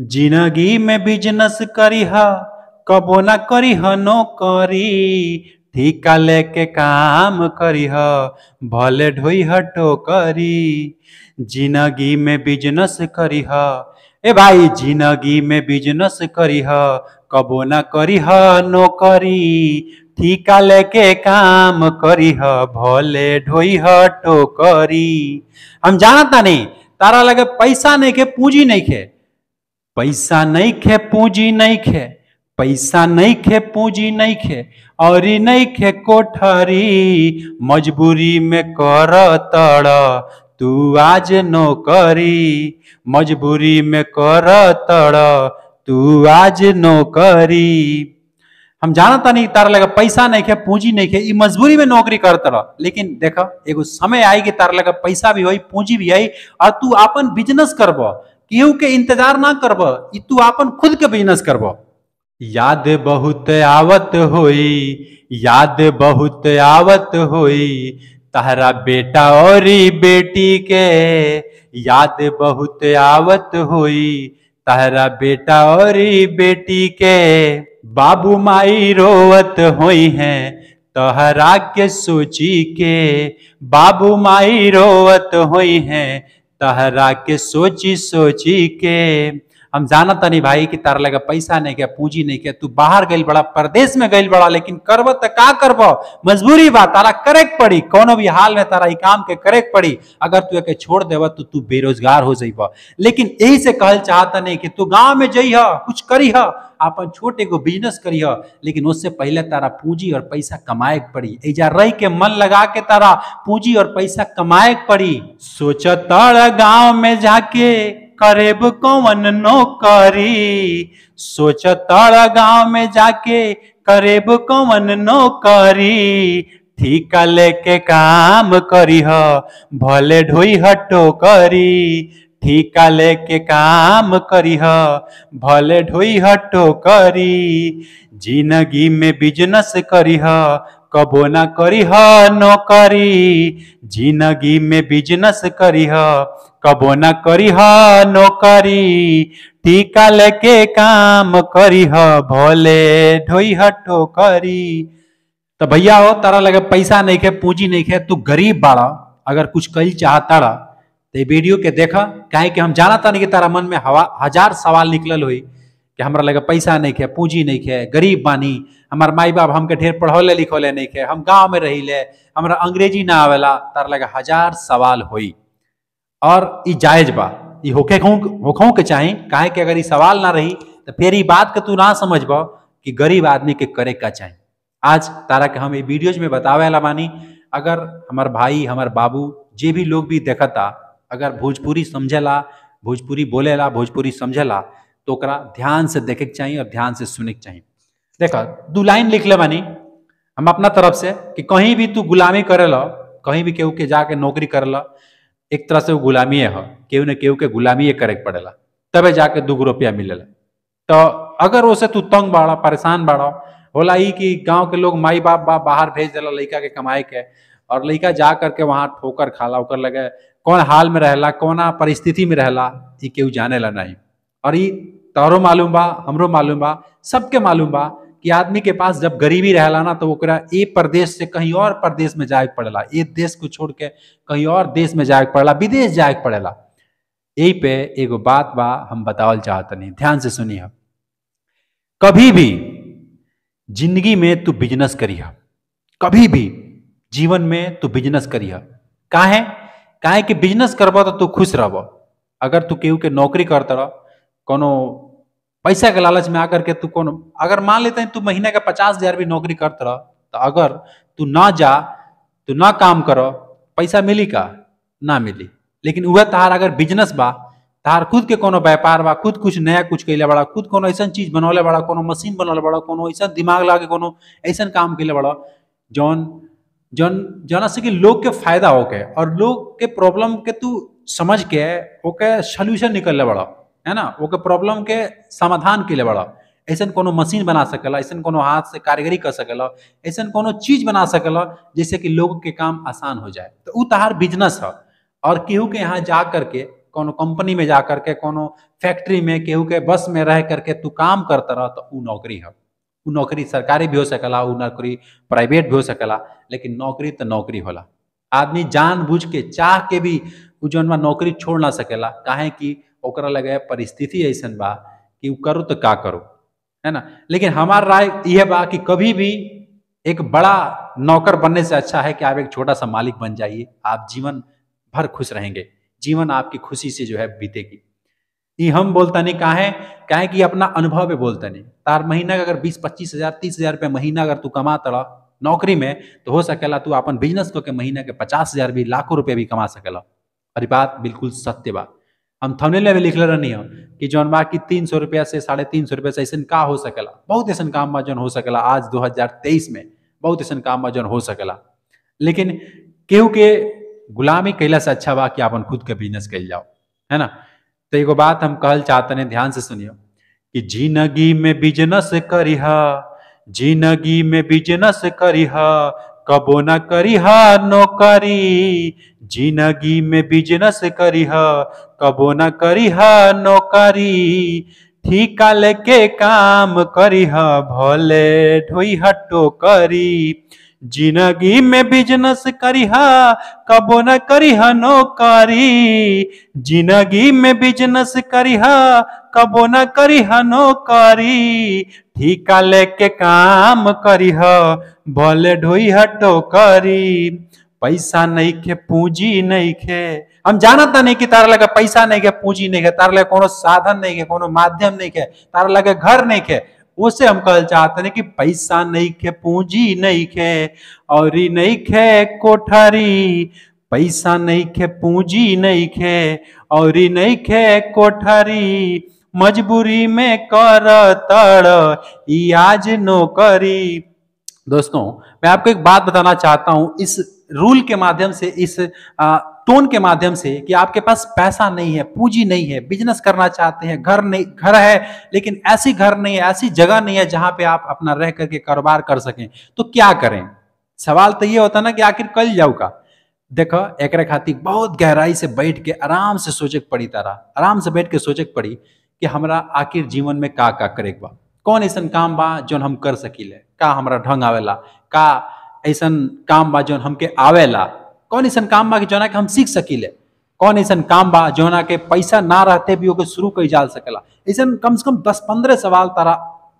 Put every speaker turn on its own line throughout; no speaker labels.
जिंदगी में बिजनेस करीहा कबो ना करीह नो करी ठीका लेके काम करीह भले ढोईह करी जिंदगी में बिजनेस करीह ए भाई जिंदगी में बिजनेस करीह कबो ना नो करी ठीका लेके काम करीह भले ढोईह करी हम जानता नहीं तारा लगे पैसा नहीं के पूंजी नहीं के पैसा नहीं खे पूंजी नहीं खे पैसा नहीं खे पूंजी नहीं खे और नहीं खे कोठरी मजबूरी में कर तड़ तू आज नौकरी मजबूरी में कर तड़ तू आज नौकरी हम जानता नहीं तार लगा पैसा नहीं खे पूंजी नहीं खे ये मजबूरी में नौकरी करत रह लेकिन देखो एगो समय आएगी कि तार लगा पैसा भी हो पूंजी भी आई और तू अपन बिजनेस करब केहू के इंतजार ना करब तू अपन खुद के बिजनेस करब याद बहुत आवत होई याद बहुत आवत होई तहरा बेटा और बेटी के याद बहुत आवत होई तहरा बेटा और बेटी के बाबू माई रोवत होई है तहरा के सोची के बाबू माई रोवत होई है तहरा के सोची सोची के हम जाना तनी भाई कि तार लगा पैसा नहीं क्या पूंजी नहीं क्या तू बाहर गई बड़ा परदेश में गई बड़ा लेकिन करब तो का करब मजबूरी बात तारा करे पड़ी कोनो भी हाल में तारा काम के करे पड़ी अगर तू एक छोड़ देव तो तू बेरोजगार हो जाइब लेकिन यही से कहल चाहता नहीं कि तू गाँव में जइह कुछ करीह अपन छोट एगो बिजनेस करिह लेकिन उससे पहले तारा पूंजी और पैसा कमाए के पड़ी ऐजा रह के मन लगा के तारा पूंजी और पैसा कमाए के पड़ी सोच तारा गाँव में जाके करेब कौन नौकरी सोच तारा गाँव में जाके करेब कौन नौकरी ठीक लेके काम करी ह भले ढोई हटो करी ठीका लेके काम करीह भले ढोई हटो करी जिंदगी में बिजनेस करीह कबो ना करीह नौकरी जिंदगी में बिजनेस करीह कबो ना करी करीह नौकरी टीका लेके काम करीह भले ढोई हटो करी तो भैया हो तारा लगे पैसा नहीं खे पूंजी नहीं खे तू गरीब बाड़ा अगर कुछ कल चाहता तो वीडियो के देख कहे कि हम जाना तानी कि तारा मन में हवा हजार सवाल निकलल हुई कि हमारा लगे पैसा नहीं है पूंजी नहीं है गरीब बानी हमार माई बाप हमके ढेर पढ़ौले लिखौले नहीं है हम गांव में रही ले हमारा अंग्रेजी ना आवेला तार लगे हजार सवाल हो और ये जायज बा होके होखो के चाहे कहे कि अगर ये सवाल ना रही तो फिर ये बात के तू ना समझ कि गरीब आदमी के करे का चाहे आज तारा के हम ये वीडियोज में बतावे ला बानी अगर हमार भाई हमार बाबू जे भी लोग भी देखता अगर भोजपुरी समझेला भोजपुरी बोलेला भोजपुरी समझेला तो ध्यान से देखे के चाहिए और ध्यान से सुने के चाहिए देख दू लाइन लिख ले बानी हम अपना तरफ से कि कहीं भी तू गुलामी करे ल कहीं भी केहू के जाके नौकरी करे ल एक तरह से वो गुलामी है केहू ने केहू के गुलामी ये करे पड़ेला तबे जाके दू गो रुपया ला तो अगर उसे तू तंग बाड़ा परेशान बाड़ा होला ई कि गांव के लोग माई बाप बाप बाहर भेज देला लड़का के कमाए के और लड़का जा करके वहां ठोकर खाला ओकर लगे कौन हाल में रहला कौन परिस्थिति में रहला ये केहू जाने ला नहीं और ये तोहरों मालूम बा हमरो मालूम बा सबके मालूम बा कि आदमी के पास जब गरीबी रहला ना तो ओकरा ए प्रदेश से कहीं और प्रदेश में जाए पड़ेला ए देश को छोड़ के कहीं और देश में जाए पड़ेला विदेश जाए पड़ेला यही पे एगो बात बा हम बतावल नहीं ध्यान से हम कभी भी जिंदगी में तू बिजनेस करिया कभी भी जीवन में तू बिजनेस करिया है काहे कि बिजनेस करब तो तू खुश रह अगर तू केहू के नौकरी करते रह कोनो पैसा के लालच में आकर के तू कोनो अगर मान लेते हैं तू महीने का पचास हजार भी नौकरी करते रह तो अगर तू ना जा तू ना काम करो पैसा मिली का ना मिली लेकिन वह तहार अगर बिजनेस बा तहार खुद के कोनो व्यापार बा खुद कुछ नया कुछ कैले बड़ा खुद कोनो ऐसा चीज बनौले बड़ा कोनो मशीन बनौले बड़ा कोनो ऐसा दिमाग लगा के कोनो ऐसा काम कैले बड़ा जौन जौन जाना से कि लोग के फायदा होके और लोग के प्रॉब्लम के तू समझ के ओके सोल्यूशन निकलने बड़ा है ना ओके प्रॉब्लम के समाधान के लिए बड़ा ऐसा कोनो मशीन बना सकेला ऐसा कोनो हाथ से कारीगरी कर सकेला ऐसा कोनो चीज बना सकेला जैसे कि लोग के काम आसान हो जाए तो वो बिजनेस है और केहू के यहाँ जा करके कोनो कंपनी में जा करके कोनो फैक्ट्री में केहू के बस में रह करके तू काम करता रह तो वो नौकरी है उ नौकरी सरकारी भी हो सकला उ नौकरी प्राइवेट भी हो सकला लेकिन नौकरी तो नौकरी होला आदमी जान बुझ के चाह के भी उ जौन नौकरी छोड़ ना सकेला काहे कि ओकरा लगे परिस्थिति ऐसा बा कि उ करो तो का करो है ना लेकिन हमार राय यह बा कि कभी भी एक बड़ा नौकर बनने से अच्छा है कि आप एक छोटा सा मालिक बन जाइए आप जीवन भर खुश रहेंगे जीवन आपकी खुशी से जो है बीतेगी ये हम है काहे है कि अपना अनुभव बोलता नहीं तार महीना का अगर बीस पच्चीस हजार तीस हजार रुपये महीना अगर तू कमा तड़ा नौकरी में तो हो सकेला तू अपन बिजनेस करके के महीना के पचास हजार भी लाखों रुपये भी कमा सकेला और बात बिल्कुल सत्य बा हम थमनेल में ले रही है कि जौन बा कि तीन सौ रुपया से साढ़े तीन सौ रुपया से ऐसा का हो सकेला बहुत ऐसा काम बा जौन हो सकेला आज 2023 में बहुत ऐसा काम बा जौन हो सकेला लेकिन केहू के गुलामी कैला से अच्छा बा कि अपन खुद के बिजनेस कैल जाओ है ना तो एगो बात हम कहल चाहते हैं ध्यान से सुनियो कि जिंदगी में बिजनेस करीह जिंदगी में बिजनेस करीह कबो न करीह नौकरी जिंदगी में बिजनेस करीह कबो न करीह नौकरी ठीका लेके काम करीह भले ढोई हटो करी जिंदगी में बिजनेस करिहा कबो न करिहा नौकारी जिंदगी में बिजनेस करिहा कबो न करिहा नौकारी ठीका लेके काम करिह भले हटो करी पैसा नहीं खे पूंजी नहीं खे हम जानता नहीं कि तारा लगे पैसा नहीं खे पूंजी नहीं खे तारा लगे कोनो साधन नहीं खे कोनो माध्यम नहीं खे तारा लगे घर नहीं खे उसे हम चाहते हैं कि पैसा नहीं खे पूंजी नहीं खे और नहीं खे कोठरी पैसा नहीं खे पूंजी नहीं खे और नहीं खे कोठरी मजबूरी में कर तड़ आज नौकरी दोस्तों मैं आपको एक बात बताना चाहता हूं इस रूल के माध्यम से इस आ, टोन के माध्यम से कि आपके पास पैसा नहीं है पूंजी नहीं है बिजनेस करना चाहते हैं घर नहीं घर है लेकिन ऐसी घर नहीं है ऐसी जगह नहीं है जहां पे आप अपना रह करके कारोबार कर सकें तो क्या करें सवाल तो ये होता ना कि आखिर कल जाऊगा देखो एक खाती बहुत गहराई से बैठ के आराम से सोचक पड़ी तारा आराम से बैठ के सोचक पड़ी कि हमारा आखिर जीवन में का का करेगा कौन ऐसा काम बा जौन हम कर सकीले का हमारा ढंग आवेला का ऐसा काम बा जोन हमके आवेला कौन ऐसा काम बा जो के हम सीख सकीले कौन ऐसा काम बा जौना के पैसा ना रहते भी ओके शुरू कर जा सकेला ऐसा कम से कम दस पंद्रह सवाल तारा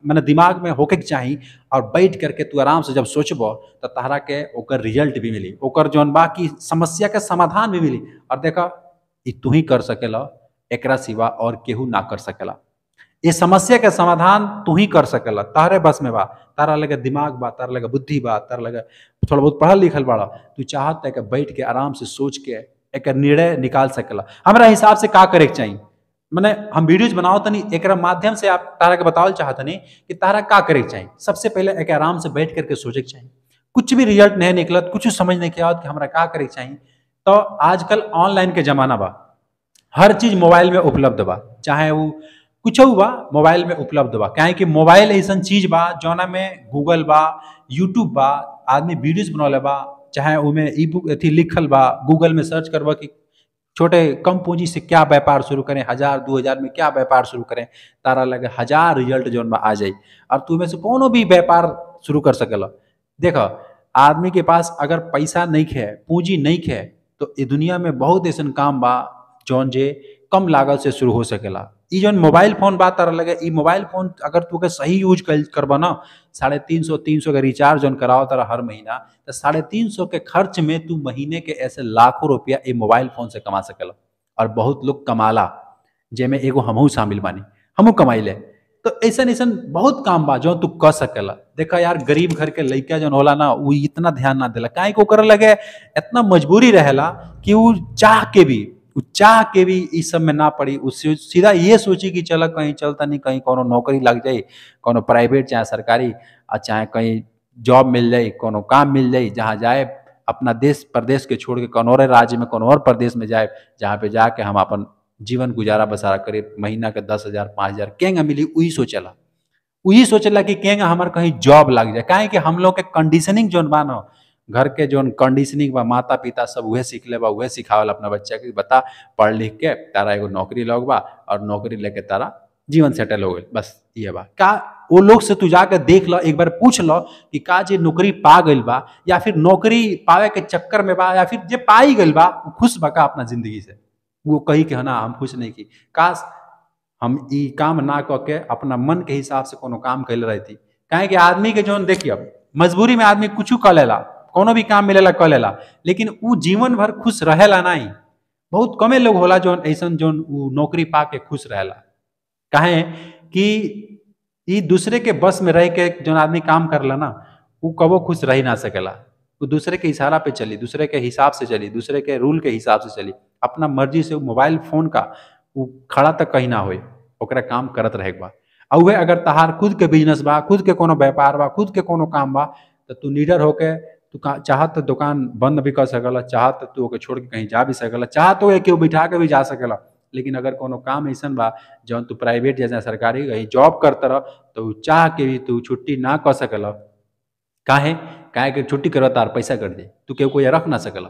मैंने दिमाग में होके चाही और बैठ करके तू आराम से जब सोचब तो तहरा के ओकर रिजल्ट भी मिली ओकर जौन बा की समस्या के समाधान भी मिली और देखा तू ही कर सकेला एकरा सिवा और केहू ना कर सकेला ये समस्या के समाधान तू ही कर सकला तारे बस में बा तारा लगे दिमाग बा तारा लगे बुद्धि बा तारा लगे थोड़ा बहुत पढ़ल लिखल बाड़ा तू चाहत है बैठ के आराम से सोच के एक निर्णय निकाल सकल हमारा हिसाब से का करे के चाहिए मैंने हम वीडियोज बनाओ तनी एक माध्यम से आप तारा के बताओ चाहत नहीं कि तारा का करे के चाहिए सबसे पहले एक आराम से बैठ करके सोचे के चाहिए कुछ भी रिजल्ट नहीं निकलत कुछ समझ नहीं किया कि हमारा का करे के चाहिए तो आजकल ऑनलाइन के जमाना बा हर चीज मोबाइल में उपलब्ध बा चाहे वो कुछ बा मोबाइल में उपलब्ध बा क्या कि मोबाइल ऐसा चीज बा जौना में गूगल बा यूट्यूब बा आदमी वीडियोज बनौले बा चाहे उमें ई बुक अथी लिखल बा गूगल में सर्च करबा कि छोटे कम पूंजी से क्या व्यापार शुरू करें हजार दो हजार में क्या व्यापार शुरू करें तारा लगे हजार रिजल्ट जौन बा आ जाए और तू में से कोनो भी व्यापार शुरू कर सकेला देख आदमी के पास अगर पैसा नहीं खे पूंजी नहीं खे तो ये दुनिया में बहुत ऐसा काम बा जौन जे कम लागत से शुरू हो सकेला ई जौन मोबाइल फोन बात आ लगे मोबाइल फोन अगर तुके सही यूज करब ना साढ़े तीन सौ तीन सौ के रिचार्ज जो कराओ तरह हर महीना तो साढ़े तीन सौ के खर्च में तू महीने के ऐसे लाखों रुपया मोबाइल फोन से कमा सकल और बहुत लोग कमाला जेमे एगो हम शामिल बानी कमाई ले तो ऐसा ऐसा बहुत काम बा जो तू क सकल देखा यार गरीब घर के लड़का जो होला ना वो इतना ध्यान ना दिला कहीं को कर लगे इतना मजबूरी रहेला कि वो चाह के भी चाह के भी इस सब में ना पड़ी उससे सीधा ये सोची कि चल कहीं चलता नहीं कहीं कोनो नौकरी लग जाए कोनो प्राइवेट चाहे सरकारी आ चाहे कहीं जॉब मिल जाए कोनो काम मिल जाए जहाँ जाए अपना देश प्रदेश के छोड़ के कोनो और राज्य में कोनो और प्रदेश में जाए जहाँ पे जाके हम अपन जीवन गुजारा बसारा करे महीना के दस हजार पाँच हजार केंगा मिली वही सोचला वही सोचला कि केंगा हमारे कहीं जॉब लग जाए कहें कि हम लोग के कंडीशनिंग जोन बानो घर के जो कंडीशनिंग बा माता पिता सब वह सीख ले बा सिखावल अपना बच्चा के बता पढ़ लिख के तारा एगो नौकरी लग बा और नौकरी लेके तारा जीवन सेटल हो गए बस ये बा का वो लोग से तू जाकर देख लो एक बार पूछ लो कि का जे नौकरी पा गई बा या फिर नौकरी पावे के चक्कर में बा या फिर जे पाई गई बा वो खुश बा का अपना जिंदगी से वो कही के ना हम खुश नहीं की काश हम ई काम ना कह के अपना मन के हिसाब से कोनो काम कर रही थी काहे कि आदमी के जो देखिए मजबूरी में आदमी कुछ लेला कोनो भी काम मिलेला क लेला लेकिन उ जीवन भर खुश रहेला नहीं बहुत कमे लोग होला जो ऐसा जो उ नौकरी पा के खुश रहेला कहे कि ई दूसरे के बस में रह के जो आदमी काम कर ला ना उ कबो खुश रह ना सकेला वो दूसरे के इशारा पे चली दूसरे के हिसाब से चली दूसरे के रूल के हिसाब से चली अपना मर्जी से मोबाइल फोन का उ खड़ा तक कहीं ना हो ओकरा काम करत रहे बा अगर तहार खुद के बिजनेस बा खुद के कोनो व्यापार बा खुद के कोनो काम बा तो तू निडर होके तू चाह तो दुकान बंद भी कर सकल चाह तो तू छोड़ के कहीं जा भी सकल चाह तो केहू बिठा के भी जा सकल लेकिन अगर कोनो काम ऐसा बा जौन तू प्राइवेट या सरकारी कहीं जॉब करते रह तो चाह के भी तू छुट्टी ना कर सकल काहे काहे के छुट्टी करो तार पैसा कर दे तू के कोई रख ना सकल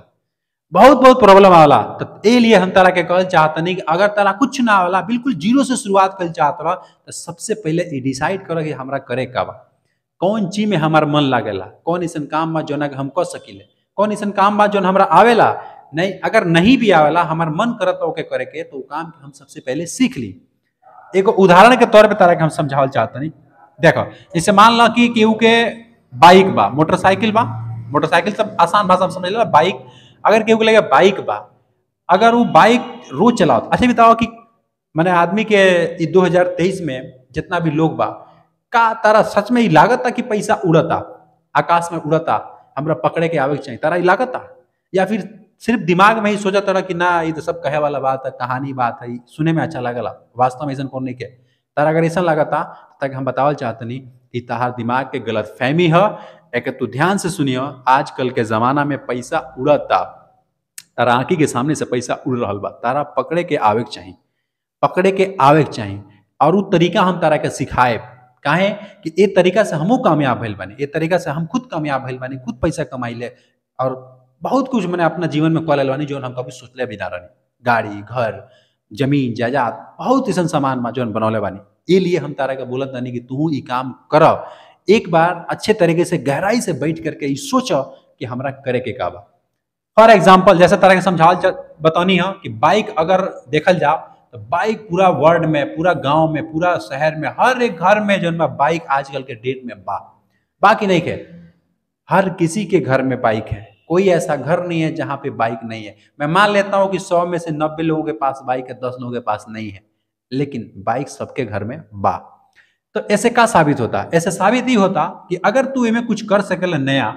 बहुत बहुत प्रॉब्लम आवला तो ए लिए हम तारा के कहल चाहत नहीं कि अगर तारा कुछ ना आवला बिल्कुल जीरो से शुरुआत कर चाहत रहा तो सबसे पहले डिसाइड करो कि हमारा करे का बा कौन चीज में हमार मन लागेला कौन ऐसा काम बा जो हम कर सकिले कौन ऐसा काम बा जो हमारा आवेला नहीं अगर नहीं भी आवेला हमार मन करत ओके करे के तो काम के हम सबसे पहले सीख ली एक उदाहरण के तौर पर तारा के हम समझावल चाहते नहीं देखो जैसे मान लो कि केहू के बाइक बा मोटरसाइकिल बा मोटरसाइकिल सब आसान भाषा में समझ लेला बाइक अगर केहू के लगे बाइक बा अगर वो बाइक रोज चलाओ अच्छा बताओ कि मैंने आदमी के दो तेईस में जितना भी लोग बा का तारा सच में ही लागता कि पैसा उड़ता आकाश में उड़ता हमारा पकड़े के आवे चाहिए तारा लागता या फिर सिर्फ दिमाग में ही सोचा तारा कि ना ये तो सब कहे वाला बात है कहानी बात है सुने में अच्छा लागला वास्तव में ऐसा कौन नहीं के तारा अगर ऐसा लागता तो तक हम बतावल नहीं कि तहार दिमाग के गलत फहमी है एक तू ध्यान से सुनियो आजकल के जमाना में पैसा उड़ता तारा आंखी के सामने से पैसा उड़ रहा बा तारा पकड़े के आवेक चाहिए पकड़े के आवेक चाहिए और वो तरीका हम तारा के सिखाए काहे कि ए तरीका से हमू कामयाब भेल बानी ए तरीका से हम खुद कामयाब भेल बानी खुद पैसा ले और बहुत कुछ मैंने अपना जीवन में ले बानी जो हम कभी सोचले भी ना रहनी गाड़ी घर जमीन जायदाद बहुत ऐसा सामान जो बनौले बानी ए लिए हम तारा के बोलत नहीं कि तू ई काम कर एक बार अच्छे तरीके से गहराई से बैठ करके ई सोच कि हमरा करे के का बा फॉर एग्जाम्पल जैसा तारा के समझावल बतौनी हाँ कि बाइक अगर देखल जाओ तो बाइक पूरा वर्ल्ड में पूरा गांव में पूरा शहर में हर एक घर में जो है बाइक आजकल के डेट में बा बाकी नहीं है हर किसी के घर में बाइक है कोई ऐसा घर नहीं है जहां पे बाइक नहीं है मैं मान लेता हूँ कि सौ में से नब्बे लोगों के पास बाइक है दस लोगों के पास नहीं है लेकिन बाइक सबके घर में बा तो ऐसे का साबित होता ऐसे साबित ही होता कि अगर तू इमें कुछ कर सकल नया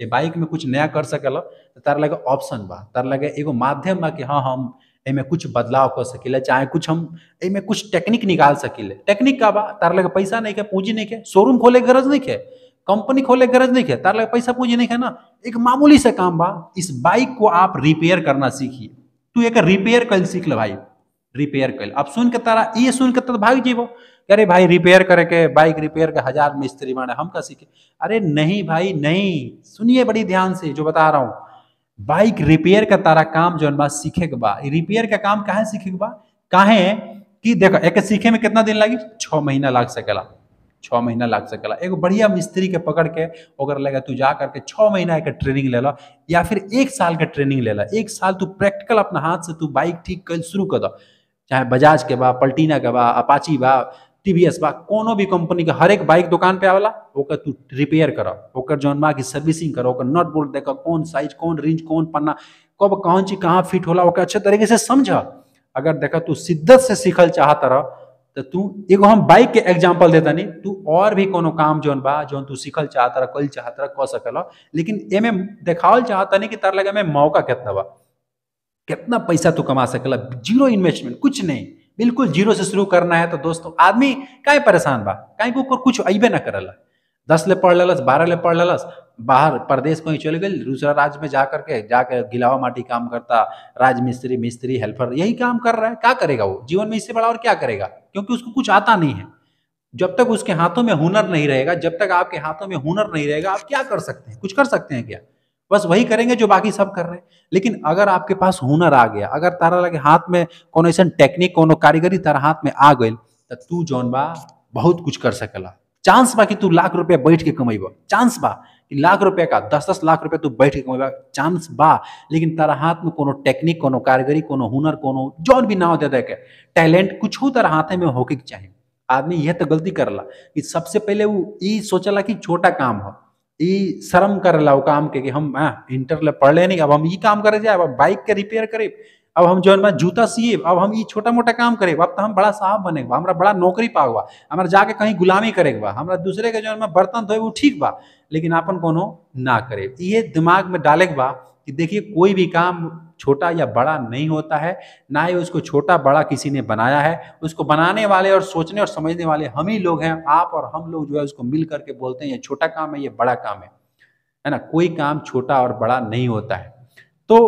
ये बाइक में कुछ नया कर सकल तो तार लगे ऑप्शन बा तार लगे एगो माध्यम बा कि हाँ हम एहिमे कुछ बदलाव कर सकिले चाहे कुछ हम एहिमे कुछ टेक्निक निकाल सकिले टेक्निक का बा तार लगे पैसा नहीं है पूंजी नहीं है शोरूम खोले गरज नहीं है कंपनी खोले गरज नहीं है तार लगे पैसा पूंजी नहीं है ना एक मामूली सा काम बा इस बाइक को आप रिपेयर करना सीखिए तू एक रिपेयर कर सीख ले भाई रिपेयर कर अब सुन के तारा ये सुन के तब भाग जेबो अरे भाई रिपेयर करे के बाइक रिपेयर के हजार मिस्त्री माने हम का सीखे अरे नहीं भाई नहीं सुनिए बड़ी ध्यान से जो बता रहा हूँ बाइक रिपेयर का तारा काम जो बा सीखे के बा रिपेयर का काम कहा सीखे के बा कहे कि देखो एक सीखे में कितना दिन लगी छ महीना लाग सकेला छः महीना लाग सकेला एगो बढ़िया मिस्त्री के पकड़ के ओकर लगा तू जा करके छ महीना एक ट्रेनिंग ले लो या फिर एक साल के ट्रेनिंग ले लो एक साल तू प्रैक्टिकल अपना हाथ से तू बाइक ठीक कर शुरू कर दो चाहे बजाज के बा पल्टीना के बा अपाची बा टीवीएस बा कोनो भी कंपनी के हर एक बाइक दुकान पे आवेला ओकर तू रिपेयर कर ओकर जौन बा की सर्विसिंग कर ओकर नट बोल्ट देख कौन साइज कौन रेंज कौन पन्ना कब कौन चीज कहाँ फिट होला ओकर अच्छे तरीके से समझ अगर देख तू शिद्दत से सीखल चाहत रह तो तू एगो हम बाइक के एग्जाम्पल दे नहीं तू और भी कोनो काम जौन बा जौन तू सीखल चाहत रह कल चाहत रह कह सकल लेकिन एमे देखावल चाहत नहीं कि तार लगे में मौका कितना बा कितना पैसा तू कमा सकल जीरो इन्वेस्टमेंट कुछ नहीं बिल्कुल जीरो से शुरू करना है तो दोस्तों आदमी कहीं परेशान बा कहीं को कुछ अबे ना करल दस ले पढ़ लेलस बारह ले पढ़ ललस बाहर प्रदेश कहीं चले गए दूसरा राज्य में जा करके जाकर गिलावा माटी काम करता राज मिस्त्री मिस्त्री हेल्पर यही काम कर रहा है क्या करेगा वो जीवन में इससे बड़ा और क्या करेगा क्योंकि उसको कुछ आता नहीं है जब तक उसके हाथों में हुनर नहीं रहेगा जब तक आपके हाथों में हुनर नहीं रहेगा आप क्या कर सकते हैं कुछ कर सकते हैं क्या बस वही करेंगे जो बाकी सब कर रहे हैं लेकिन अगर आपके पास हुनर आ गया अगर तारा लगे हाथ में कोनो ऐसा टेक्निक कोनो कारीगरी तारा हाथ में आ गई तो तू जौन बा बहुत कुछ कर सकेला चांस बा कि तू लाख रुपया बैठ के कमेब चांस बा कि लाख रुपया का दस दस लाख रुपया तू बैठ के कमेबा चांस बा लेकिन तारा हाथ में कोनो टेक्निक कोनो कारीगरी कोनो हुनर कोनो जौन भी नाव दे दे के टैलेंट कुछ तारा हाथ में होके चाहिए आदमी यह तो गलती करला कि सबसे पहले वो ये सोचला कि छोटा काम हो शर्म कर लाओ काम के कि हम आ, हाँ, इंटर ले पढ़ नहीं अब हम ये काम करे जाए अब बाइक के रिपेयर करे अब हम जो है जूता सिए अब हम ये छोटा मोटा काम करेगा अब तो हम बड़ा साहब बने हमारा बड़ा नौकरी पाओ बा हमारा जाके कहीं गुलामी करेगा बा हमारा दूसरे के जो है बर्तन धोए वो ठीक बा लेकिन अपन को ना करे ये दिमाग में डाले बा कि देखिए कोई भी काम छोटा या बड़ा नहीं होता है ना ही उसको छोटा बड़ा किसी ने बनाया है उसको बनाने वाले और सोचने और समझने वाले हम ही लोग हैं आप और हम लोग जो है उसको मिल करके बोलते हैं ये छोटा काम है ये बड़ा काम है है ना कोई काम छोटा और बड़ा नहीं होता है तो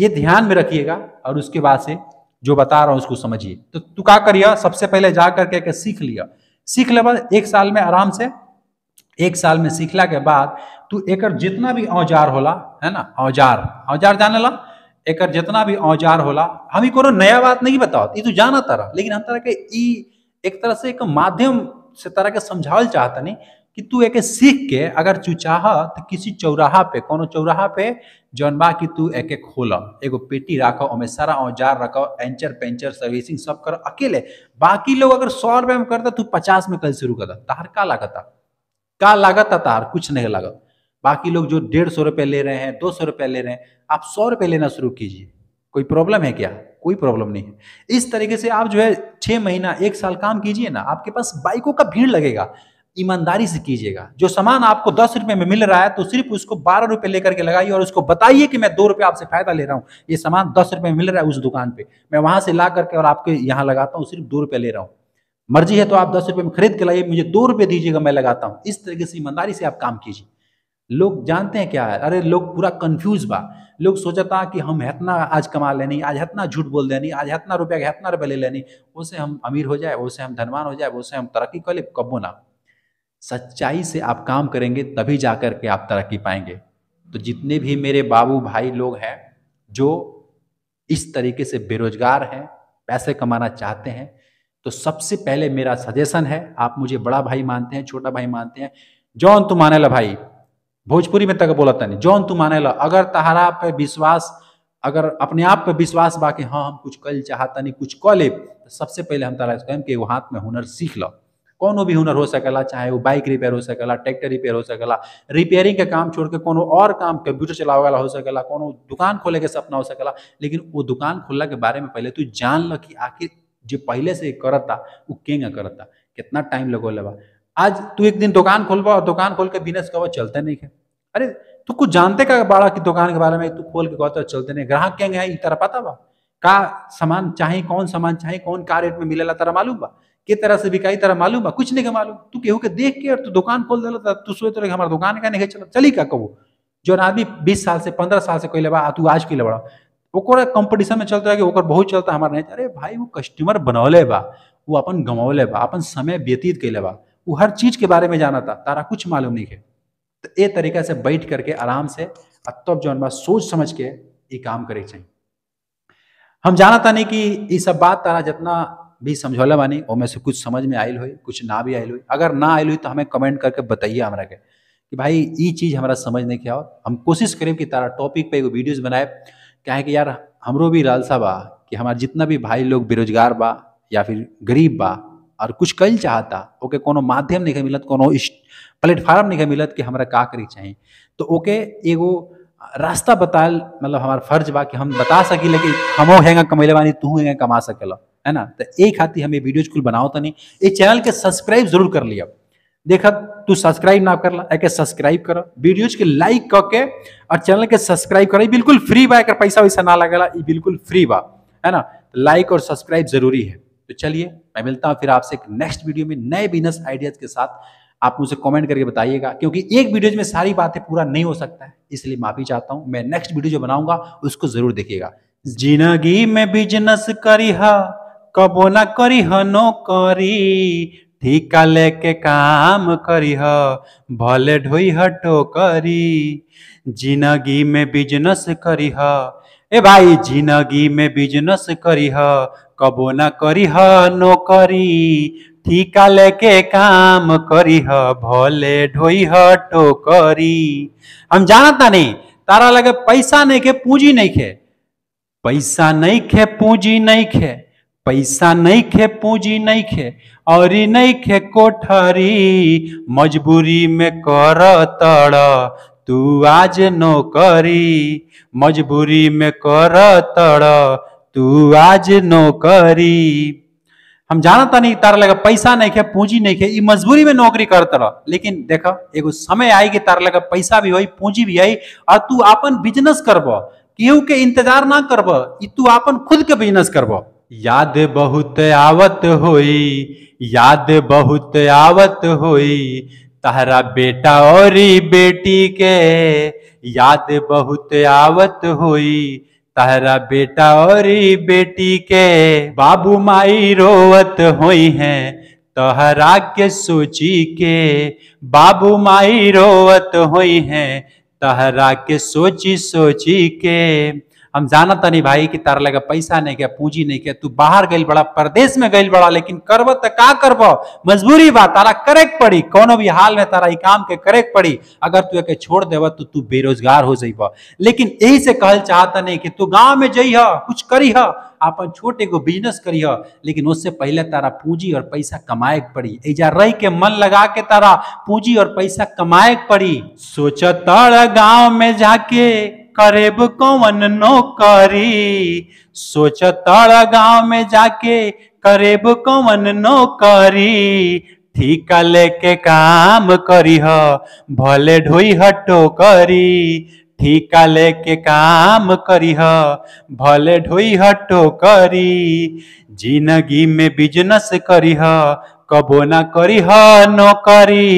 ये ध्यान में रखिएगा और उसके बाद से जो बता रहा हूं उसको समझिए तो तू क्या करिए सबसे पहले जा करके के सीख लिया सीख ले बाद एक साल में आराम से एक साल में सीखला के बाद तू एक जितना भी औजार होला है ना औजार औजार जान ला एक जितना भी औजार होला हम को नया बात नहीं बताओ ये तू तो जाना तरह लेकिन हम तरह के एक तरह से एक माध्यम से तरह के समझावल चाहता नहीं कि तू एक सीख के अगर चू चाह तो किसी चौराहा पे कौन चौराहा पे जौन बा कि तू एक खोल एगो पेटी रख ओमे सारा औजार रख एंचर पेंचर सर्विसिंग सब कर अकेले बाकी लोग अगर सौ रुपए में करता तू पचास में कल शुरू कर तार का लागत का लागत तार कुछ नहीं लागत बाकी लोग जो डेढ़ सौ रुपये ले रहे हैं दो सौ रुपये ले रहे हैं आप सौ रुपये लेना शुरू कीजिए कोई प्रॉब्लम है क्या कोई प्रॉब्लम नहीं है इस तरीके से आप जो है छः महीना एक साल काम कीजिए ना आपके पास बाइकों का भीड़ लगेगा ईमानदारी से कीजिएगा जो सामान आपको दस रुपये में मिल रहा है तो सिर्फ उसको बारह रुपये लेकर के लगाइए और उसको बताइए कि मैं दो रुपये आपसे फायदा ले रहा हूँ ये सामान दस रुपये में मिल रहा है उस दुकान पे मैं वहां से ला करके और आपके यहाँ लगाता हूँ सिर्फ दो रुपये ले रहा हूँ मर्जी है तो आप दस रुपये में खरीद के लाइए मुझे दो रुपये दीजिएगा मैं लगाता हूँ इस तरीके से ईमानदारी से आप काम कीजिए लोग जानते हैं क्या है अरे लोग पूरा कंफ्यूज बा लोग सोचता कि हम इतना आज कमा लेनी आज इतना झूठ बोल देनी आज इतना रुपया इतना रुपया ले लेनी उससे हम अमीर हो जाए उससे हम धनवान हो जाए उससे हम तरक्की कर ले कब्बो ना सच्चाई से आप काम करेंगे तभी जा कर के आप तरक्की पाएंगे तो जितने भी मेरे बाबू भाई लोग हैं जो इस तरीके से बेरोजगार हैं पैसे कमाना चाहते हैं तो सबसे पहले मेरा सजेशन है आप मुझे बड़ा भाई मानते हैं छोटा भाई मानते हैं जौन तू माने ला भाई भोजपुरी में तक बोला नहीं जौन तू माने ला अगर तहारा पे विश्वास अगर अपने आप पे विश्वास बाकी हाँ हम कुछ कल चाहता नहीं कुछ कह ले तो सबसे पहले हम तारा स्वयं के हाथ में हुनर सीख लो कोनो भी हुनर हो सकेला चाहे वो बाइक रिपेयर हो सकेला ट्रैक्टर रिपेयर हो सकेला रिपेयरिंग के काम छोड़ के कोनो और काम कंप्यूटर चलावे वाला हो सकेला कोनो दुकान खोले के सपना हो सकेला लेकिन वो दुकान खोलने के बारे में पहले तू जान ल कि आखिर जो पहले से करता वो केंगा करता कितना टाइम लगो बा आज तू एक दिन दुकान खोलवा और दुकान खोल के बिजनेस कब चलते नहीं है अरे तू कुछ जानते का बाड़ा कि दुकान के बारे में तू खोल के कहते चलते नहीं ग्राहक केंगे है पता बा का सामान चाहे कौन सामान चाहे कौन का रेट में मिलेला तारा मालूम बा के तरह से बिकाई तरह मालूम है कुछ नहीं का मालूम तू केहू के देख के और तू दुकान खोल दे तो तू सोच रहे हमारा दुकान का नहीं चलो चली का कबू जो आदमी बीस साल से पंद्रह साल से कोई लेवा तू आज की लेवा ओकर कंपटीशन में चलता है कि बहुत चलता हमारा नहीं अरे भाई वो कस्टमर बनौले बा वो अपन गंवौले बा अपन समय व्यतीत कैले बा वो हर चीज के बारे में जाना था तारा कुछ मालूम नहीं है तो ये तरीका से बैठ करके आराम से अब तब तो जो बा सोच समझ के ये काम करे चाहिए हम जाना था नहीं कि ये सब बात तारा जितना भी समझौला बानी और से कुछ समझ में आयल हुई कुछ ना भी आयल हुई अगर ना आयल हुई तो हमें कमेंट करके बताइए हमारा के कि भाई ये चीज़ हमारा समझ नहीं किया हम कोशिश करें कि तारा टॉपिक पर एगो वीडियोज बनाए क्या है कि यार हमरो भी लालसा बा कि हमारा जितना भी भाई लोग बेरोजगार बा या फिर गरीब बा और कुछ कल चाहता ओके कोनो माध्यम नहीं मिलत कोनो प्लेटफार्म नहीं मिलत कि हमारा का करे चाहिए तो ओके एगो रास्ता बताल मतलब हमारा फर्ज बा कि हम बता सकी लेकिन हमो हैंगा कमेले वानी तू हैंगा कमा सकेला है ना तो ये खातिर हम ये वीडियो कुल बनाओ तनी ये चैनल के सब्सक्राइब जरूर कर लिया देख तू सब्सक्राइब ना ला एक सब्सक्राइब कर वीडियोज के लाइक करके के और चैनल के सब्सक्राइब करो बिल्कुल फ्री बा एक पैसा वैसा ना लगेगा ये बिल्कुल फ्री बा है ना तो लाइक और सब्सक्राइब जरूरी है तो चलिए मैं मिलता हूँ फिर आपसे एक नेक्स्ट वीडियो में नए बिजनेस आइडियाज के साथ आप मुझे कमेंट करके बताइएगा क्योंकि एक वीडियो में सारी बातें पूरा नहीं हो सकता है इसलिए माफ़ी चाहता हूं मैं नेक्स्ट वीडियो जो बनाऊंगा उसको ज़रूर देखिएगा जिंदगी में बिजनेस करी हा कबो ना करी हा नो करी ठीका लेके काम करी ह भले ढोई हटो करी जिंदगी में बिजनेस करी ह ए भाई जिंदगी में बिजनेस करी ह कबो ना करी नो करी ठीका लेके काम करी ह भले ढोई ह टोकरी हम जानता नहीं तारा लगे पैसा नहीं खे पूंजी नहीं खे पैसा नहीं खे पूंजी नहीं खे पैसा नहीं खे पूंजी नहीं खे और नहीं खे कोठरी मजबूरी में कर तड़ तू आज नौकरी मजबूरी में कर तड़ तू आज नौकरी हम जानता नहीं तारा लगा पैसा नहीं है पूंजी नहीं है ये मजबूरी में नौकरी करता रहा लेकिन देखो एगो समय आई कि तारा लगा पैसा भी होई पूंजी भी आई और तू अपन बिजनेस करब केहू के इंतजार ना करब तू अपन खुद के बिजनेस करब याद बहुत आवत होई याद बहुत आवत होई तहरा बेटा और बेटी के याद बहुत आवत होई तहरा बेटा और बेटी के बाबू माई रोवत हुई है तोहरा के सोची के बाबू माई रोवत हुई है तोहरा के सोची सोची के हम जानता नहीं भाई कि तार लगा पैसा नहीं क्या पूंजी नहीं क्या तू बाहर गई बड़ा परदेश में गई बड़ा लेकिन करब तो का करब मजबूरी बा तारा करे पड़ी कोनो भी हाल में तारा काम के करे पड़ी अगर तू एक छोड़ देव तो तू बेरोजगार हो जाब लेकिन यही से कहल चाहता नहीं कि तू गाँव में जइह कुछ करी अपन छोटे को बिजनेस करिह लेकिन उससे पहले तारा पूंजी और पैसा कमाए पड़ी ऐजा रह के मन लगा के तारा पूंजी और पैसा कमाए पड़ी सोच तड़ गाँव में जाके करेब कौन नौकरी सोच तारा गांव में जाके करेब कौन नौकरी ठीका लेके काम करी हो भले ढोई हटो करी ठीका लेके काम करी हो भले ढोई हटो करी जिंदगी में बिजनेस करी हो कबो ना करी हो नौकरी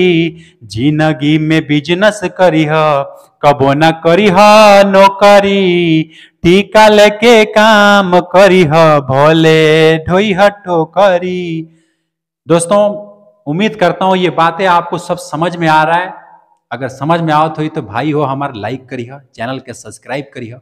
जिंदगी में बिजनेस करी ह कबो न करी नौकरी टीका लेके काम करी भोले ढोई हटो करी दोस्तों उम्मीद करता हूं ये बातें आपको सब समझ में आ रहा है अगर समझ में आओ तो तो भाई हो हमारा लाइक करी ह चैनल के सब्सक्राइब करी ह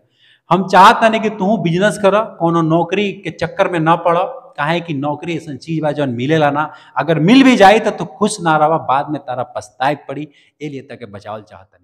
हम चाहते नहीं कि तू बिजनेस करो कोनो नौकरी के चक्कर में ना पड़ कहे कि नौकरी ऐसा चीज बा मिले ला ना अगर मिल भी जाए तो तू खुश ना रहा बाद में तारा पछताए पड़ी ए लिए तक बचाव चाहता